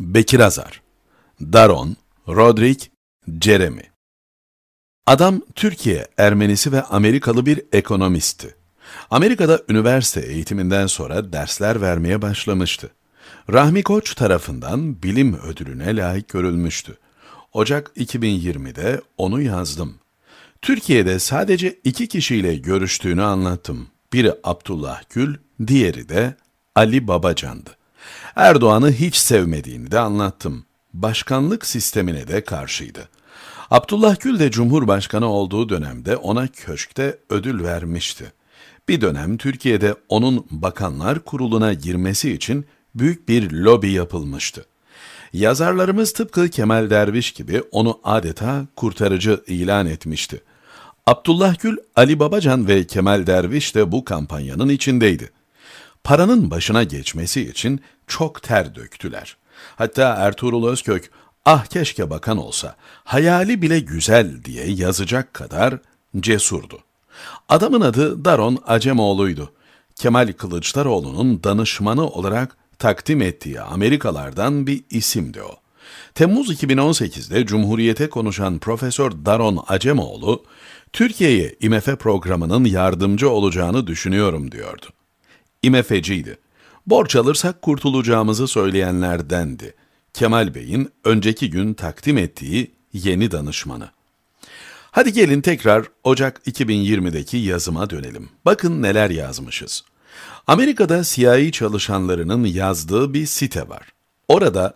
Bekir Azar, Daron, Rodrik, Jeremy. Adam Türkiye, Ermenisi ve Amerikalı bir ekonomistti. Amerika'da üniversite eğitiminden sonra dersler vermeye başlamıştı. Rahmi Koç tarafından bilim ödülüne layık görülmüştü. Ocak 2020'de onu yazdım. Türkiye'de sadece iki kişiyle görüştüğünü anlattım. Biri Abdullah Gül, diğeri de Ali Babacan'dı. Erdoğan'ı hiç sevmediğini de anlattım. Başkanlık sistemine de karşıydı. Abdullah Gül de Cumhurbaşkanı olduğu dönemde ona köşkte ödül vermişti. Bir dönem Türkiye'de onun Bakanlar Kurulu'na girmesi için büyük bir lobi yapılmıştı. Yazarlarımız tıpkı Kemal Derviş gibi onu adeta kurtarıcı ilan etmişti. Abdullah Gül, Ali Babacan ve Kemal Derviş de bu kampanyanın içindeydi. Paranın başına geçmesi için çok ter döktüler. Hatta Ertuğrul Özkök, ah keşke bakan olsa, hayali bile güzel diye yazacak kadar cesurdu. Adamın adı Daron Acemoğlu'ydu. Kemal Kılıçdaroğlu'nun danışmanı olarak takdim ettiği Amerikalardan bir isimdi o. Temmuz 2018'de Cumhuriyete konuşan Profesör Daron Acemoğlu, Türkiye'ye IMF programının yardımcı olacağını düşünüyorum diyordu. IMF'ciydi borç alırsak kurtulacağımızı söyleyenlerdendi. Kemal Bey'in önceki gün takdim ettiği yeni danışmanı. Hadi gelin tekrar Ocak 2020'deki yazıma dönelim. Bakın neler yazmışız. Amerika'da siyahi çalışanlarının yazdığı bir site var. Orada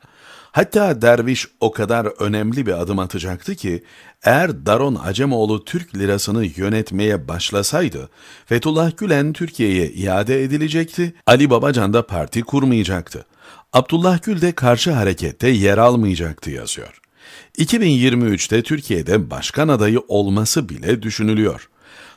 Hatta derviş o kadar önemli bir adım atacaktı ki eğer Daron Acemoğlu Türk lirasını yönetmeye başlasaydı Fethullah Gülen Türkiye'ye iade edilecekti, Ali Babacan da parti kurmayacaktı. Abdullah Gül de karşı harekette yer almayacaktı yazıyor. 2023'te Türkiye'de başkan adayı olması bile düşünülüyor.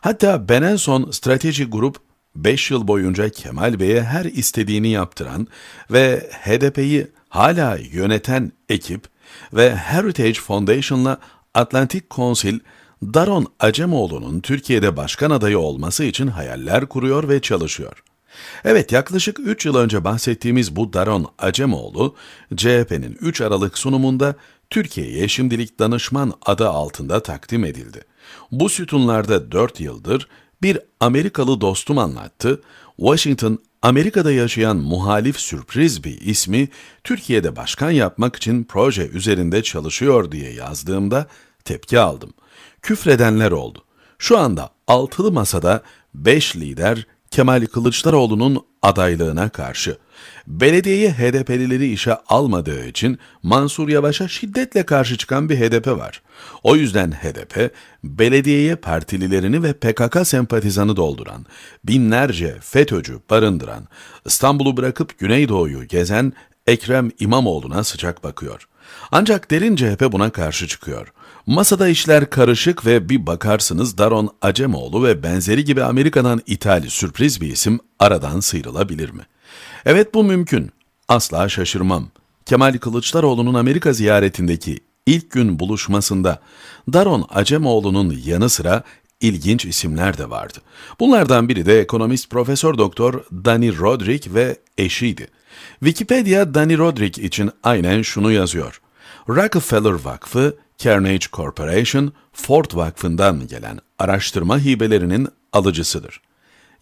Hatta ben en son strateji grup 5 yıl boyunca Kemal Bey'e her istediğini yaptıran ve HDP'yi hala yöneten ekip ve Heritage Foundation'la Atlantik Konsil, Daron Acemoğlu'nun Türkiye'de başkan adayı olması için hayaller kuruyor ve çalışıyor. Evet yaklaşık 3 yıl önce bahsettiğimiz bu Daron Acemoğlu, CHP'nin 3 Aralık sunumunda Türkiye'ye şimdilik danışman adı altında takdim edildi. Bu sütunlarda 4 yıldır bir Amerikalı dostum anlattı, Washington Amerika'da yaşayan muhalif sürpriz bir ismi Türkiye'de başkan yapmak için proje üzerinde çalışıyor diye yazdığımda tepki aldım. Küfredenler oldu. Şu anda altılı masada 5 lider Kemal Kılıçdaroğlu'nun adaylığına karşı. Belediyeyi HDP'lileri işe almadığı için Mansur Yavaş'a şiddetle karşı çıkan bir HDP var. O yüzden HDP, belediyeye partililerini ve PKK sempatizanı dolduran, binlerce FETÖ'cü barındıran, İstanbul'u bırakıp Güneydoğu'yu gezen Ekrem İmamoğlu'na sıcak bakıyor. Ancak derin CHP buna karşı çıkıyor. Masada işler karışık ve bir bakarsınız Daron Acemoğlu ve benzeri gibi Amerika'dan ithal sürpriz bir isim aradan sıyrılabilir mi? Evet bu mümkün. Asla şaşırmam. Kemal Kılıçdaroğlu'nun Amerika ziyaretindeki ilk gün buluşmasında Daron Acemoğlu'nun yanı sıra ilginç isimler de vardı. Bunlardan biri de ekonomist Profesör Doktor Dani Rodrik ve eşiydi. Wikipedia Dani Rodrik için aynen şunu yazıyor. Rockefeller Vakfı, Carnegie Corporation, Ford Vakfı'ndan gelen araştırma hibelerinin alıcısıdır.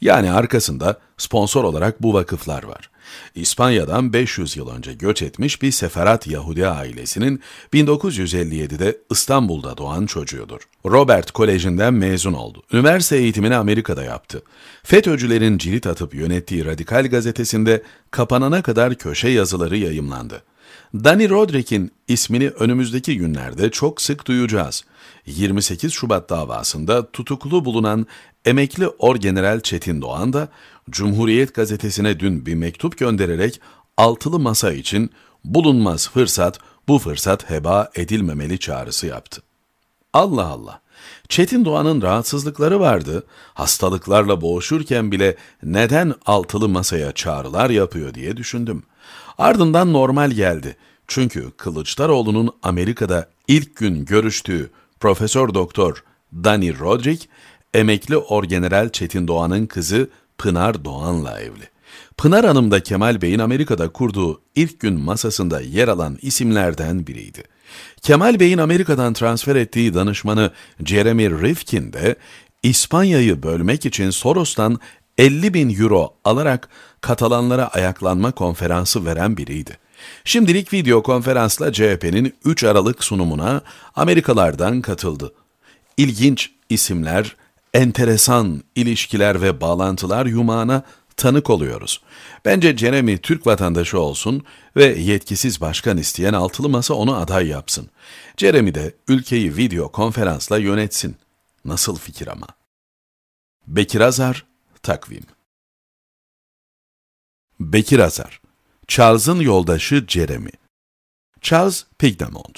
Yani arkasında sponsor olarak bu vakıflar var. İspanya'dan 500 yıl önce göç etmiş bir seferat Yahudi ailesinin 1957'de İstanbul'da doğan çocuğudur. Robert Koleji'nden mezun oldu. Üniversite eğitimini Amerika'da yaptı. FETÖ'cülerin cirit atıp yönettiği Radikal gazetesinde kapanana kadar köşe yazıları yayımlandı. Danny Roderick'in ismini önümüzdeki günlerde çok sık duyacağız. 28 Şubat davasında tutuklu bulunan emekli Orgeneral Çetin Doğan da Cumhuriyet gazetesine dün bir mektup göndererek altılı masa için bulunmaz fırsat, bu fırsat heba edilmemeli çağrısı yaptı. Allah Allah! Çetin Doğan'ın rahatsızlıkları vardı, hastalıklarla boğuşurken bile neden altılı masaya çağrılar yapıyor diye düşündüm. Ardından normal geldi. Çünkü Kılıçdaroğlu'nun Amerika'da ilk gün görüştüğü Profesör Doktor Dani Rodrik, emekli Orgeneral Çetin Doğan'ın kızı Pınar Doğan'la evli. Pınar Hanım da Kemal Bey'in Amerika'da kurduğu ilk gün masasında yer alan isimlerden biriydi. Kemal Bey'in Amerika'dan transfer ettiği danışmanı Jeremy Rifkin de İspanya'yı bölmek için Soros'tan 50 bin euro alarak Katalanlara ayaklanma konferansı veren biriydi. Şimdilik video konferansla CHP'nin 3 Aralık sunumuna Amerikalardan katıldı. İlginç isimler, enteresan ilişkiler ve bağlantılar yumağına tanık oluyoruz. Bence Jeremy Türk vatandaşı olsun ve yetkisiz başkan isteyen altılı masa onu aday yapsın. Jeremy de ülkeyi video konferansla yönetsin. Nasıl fikir ama? Bekir Azar, Takvim Bekir Azar, Charles'ın yoldaşı Jeremy. Charles Pigdamont.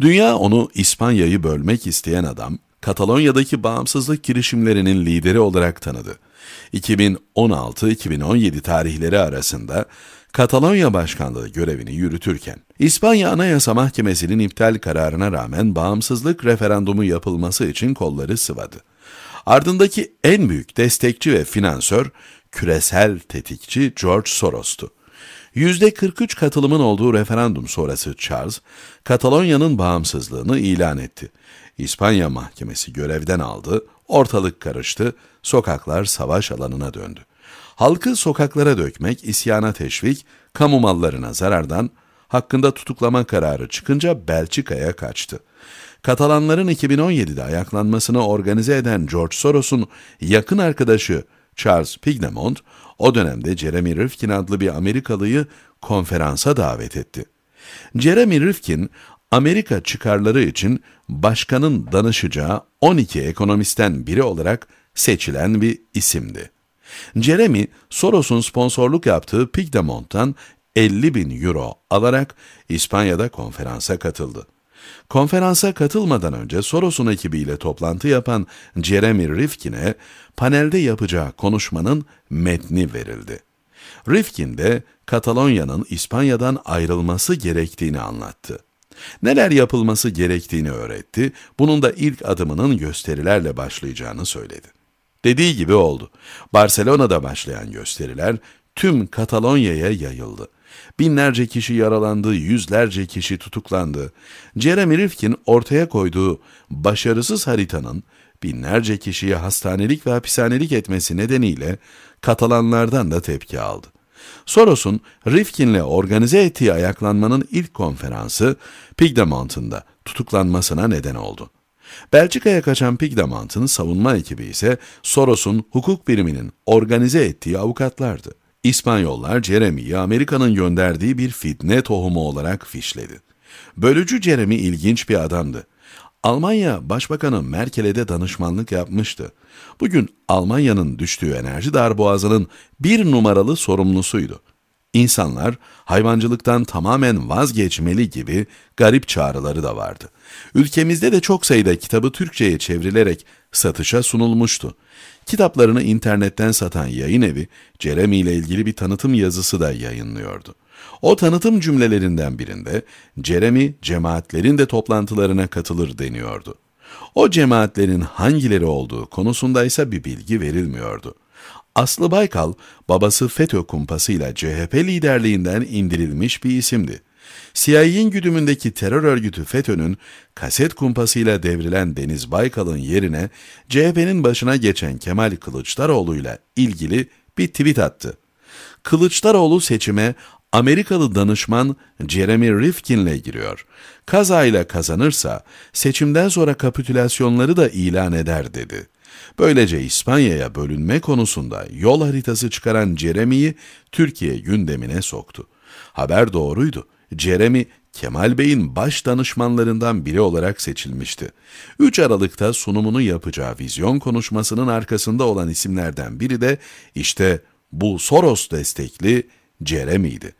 Dünya onu İspanya'yı bölmek isteyen adam, Katalonya'daki bağımsızlık girişimlerinin lideri olarak tanıdı. 2016-2017 tarihleri arasında Katalonya başkanlığı görevini yürütürken, İspanya Anayasa Mahkemesi'nin iptal kararına rağmen bağımsızlık referandumu yapılması için kolları sıvadı. Ardındaki en büyük destekçi ve finansör, küresel tetikçi George Soros'tu. %43 katılımın olduğu referandum sonrası Charles, Katalonya'nın bağımsızlığını ilan etti. İspanya mahkemesi görevden aldı, ortalık karıştı, sokaklar savaş alanına döndü. Halkı sokaklara dökmek, isyana teşvik, kamu mallarına zarardan, hakkında tutuklama kararı çıkınca Belçika'ya kaçtı. Katalanların 2017'de ayaklanmasını organize eden George Soros'un yakın arkadaşı Charles Pigdemont, o dönemde Jeremy Rifkin adlı bir Amerikalıyı konferansa davet etti. Jeremy Rifkin, Amerika çıkarları için başkanın danışacağı 12 ekonomistten biri olarak seçilen bir isimdi. Jeremy, Soros'un sponsorluk yaptığı Pigdemont'tan 50 bin euro alarak İspanya'da konferansa katıldı. Konferansa katılmadan önce Soros'un ekibiyle toplantı yapan Jeremy Rifkin'e panelde yapacağı konuşmanın metni verildi. Rifkin de Katalonya'nın İspanya'dan ayrılması gerektiğini anlattı. Neler yapılması gerektiğini öğretti, bunun da ilk adımının gösterilerle başlayacağını söyledi. Dediği gibi oldu. Barcelona'da başlayan gösteriler tüm Katalonya'ya yayıldı. Binlerce kişi yaralandı, yüzlerce kişi tutuklandı. Jeremy Rifkin ortaya koyduğu başarısız haritanın binlerce kişiyi hastanelik ve hapishanelik etmesi nedeniyle Katalanlardan da tepki aldı. Soros'un Rifkin'le organize ettiği ayaklanmanın ilk konferansı Pigdamont'unda tutuklanmasına neden oldu. Belçika'ya kaçan Pigdamont'ın savunma ekibi ise Soros'un hukuk biriminin organize ettiği avukatlardı. İspanyollar Jeremy'yi Amerika'nın gönderdiği bir fitne tohumu olarak fişledi. Bölücü Jeremy ilginç bir adamdı. Almanya Başbakanı Merkel'e de danışmanlık yapmıştı. Bugün Almanya'nın düştüğü enerji darboğazının bir numaralı sorumlusuydu. İnsanlar hayvancılıktan tamamen vazgeçmeli gibi garip çağrıları da vardı. Ülkemizde de çok sayıda kitabı Türkçe'ye çevrilerek satışa sunulmuştu. Kitaplarını internetten satan yayın evi, Jeremy ile ilgili bir tanıtım yazısı da yayınlıyordu. O tanıtım cümlelerinden birinde Jeremy cemaatlerin de toplantılarına katılır deniyordu. O cemaatlerin hangileri olduğu konusundaysa bir bilgi verilmiyordu. Aslı Baykal, babası FETÖ kumpasıyla CHP liderliğinden indirilmiş bir isimdi. CIA'in güdümündeki terör örgütü FETÖ'nün kaset kumpasıyla devrilen Deniz Baykal'ın yerine CHP'nin başına geçen Kemal Kılıçdaroğlu'yla ilgili bir tweet attı. Kılıçdaroğlu seçime Amerikalı danışman Jeremy Rifkin'le giriyor. Kazayla kazanırsa seçimden sonra kapitülasyonları da ilan eder dedi. Böylece İspanya'ya bölünme konusunda yol haritası çıkaran Jeremy'yi Türkiye gündemine soktu. Haber doğruydu. Jeremy Kemal Bey'in baş danışmanlarından biri olarak seçilmişti. 3 Aralık'ta sunumunu yapacağı vizyon konuşmasının arkasında olan isimlerden biri de işte bu Soros destekli Jeremy'di.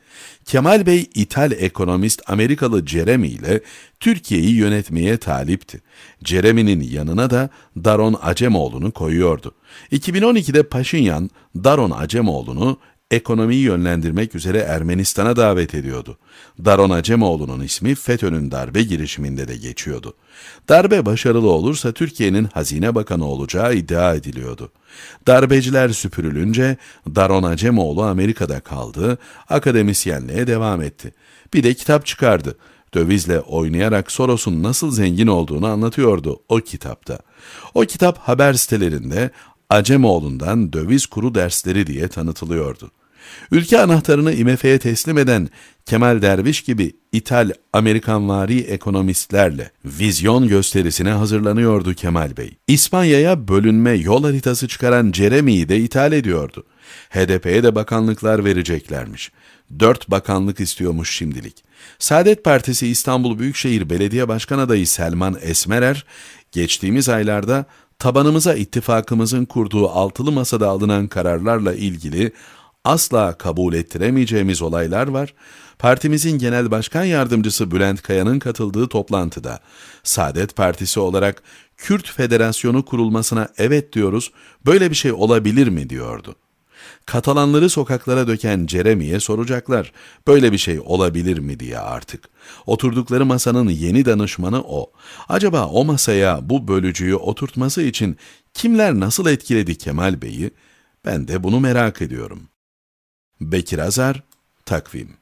Kemal Bey İtal ekonomist Amerikalı Jeremy ile Türkiye'yi yönetmeye talipti. Jeremy'nin yanına da Daron Acemoğlu'nu koyuyordu. 2012'de Paşinyan Daron Acemoğlu'nu ekonomiyi yönlendirmek üzere Ermenistan'a davet ediyordu. Daron Acemoğlu'nun ismi FETÖ'nün darbe girişiminde de geçiyordu. Darbe başarılı olursa Türkiye'nin hazine bakanı olacağı iddia ediliyordu. Darbeciler süpürülünce Daron Acemoğlu Amerika'da kaldı, akademisyenliğe devam etti. Bir de kitap çıkardı. Dövizle oynayarak Soros'un nasıl zengin olduğunu anlatıyordu o kitapta. O kitap haber sitelerinde Acemoğlu'ndan döviz kuru dersleri diye tanıtılıyordu. Ülke anahtarını IMF'ye teslim eden Kemal Derviş gibi İtal Amerikanvari ekonomistlerle vizyon gösterisine hazırlanıyordu Kemal Bey. İspanya'ya bölünme yol haritası çıkaran Jeremy'yi de ithal ediyordu. HDP'ye de bakanlıklar vereceklermiş. Dört bakanlık istiyormuş şimdilik. Saadet Partisi İstanbul Büyükşehir Belediye Başkan adayı Selman Esmerer, geçtiğimiz aylarda tabanımıza ittifakımızın kurduğu altılı masada alınan kararlarla ilgili asla kabul ettiremeyeceğimiz olaylar var. Partimizin Genel Başkan Yardımcısı Bülent Kaya'nın katıldığı toplantıda Saadet Partisi olarak Kürt Federasyonu kurulmasına evet diyoruz, böyle bir şey olabilir mi diyordu. Katalanları sokaklara döken Jeremy'ye soracaklar. Böyle bir şey olabilir mi diye artık. Oturdukları masanın yeni danışmanı o. Acaba o masaya bu bölücüyü oturtması için kimler nasıl etkiledi Kemal Bey'i? Ben de bunu merak ediyorum. Bekir Azar, Takvim